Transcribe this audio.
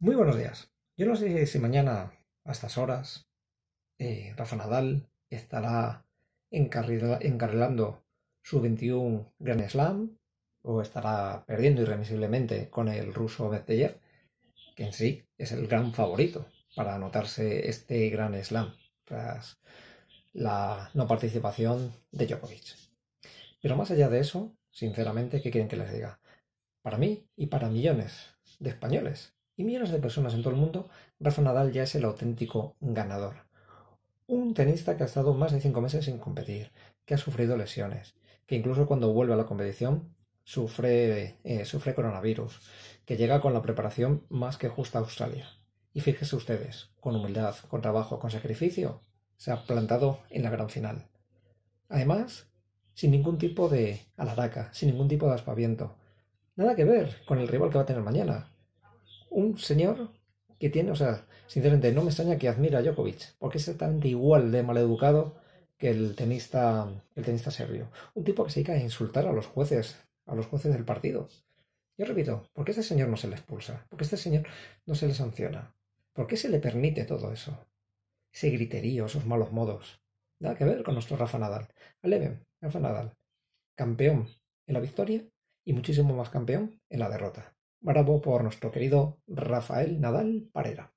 Muy buenos días. Yo no sé si mañana a estas horas eh, Rafa Nadal estará encarrilando su 21 Gran Slam o estará perdiendo irremisiblemente con el ruso Medvedev, que en sí es el gran favorito para anotarse este Gran Slam tras la no participación de Djokovic. Pero más allá de eso, sinceramente, ¿qué quieren que les diga? Para mí y para millones de españoles, y millones de personas en todo el mundo, Rafa Nadal ya es el auténtico ganador. Un tenista que ha estado más de cinco meses sin competir, que ha sufrido lesiones, que incluso cuando vuelve a la competición eh, sufre, coronavirus, que llega con la preparación más que justa a Australia. Y fíjese ustedes, con humildad, con trabajo, con sacrificio, se ha plantado en la gran final. Además, sin ningún tipo de alaraca, sin ningún tipo de aspaviento. Nada que ver con el rival que va a tener mañana, un señor que tiene, o sea, sinceramente no me extraña que admira a Djokovic, porque es tan igual de maleducado que el tenista, el tenista serbio. Un tipo que se dedica a insultar a los jueces, a los jueces del partido. Yo repito, ¿por qué este señor no se le expulsa? ¿Por qué este señor no se le sanciona? ¿Por qué se le permite todo eso? Ese griterío, esos malos modos. Nada que ver con nuestro Rafa Nadal. Aleven, Rafa Nadal. Campeón en la victoria y muchísimo más campeón en la derrota. Bravo por nuestro querido Rafael Nadal Parera.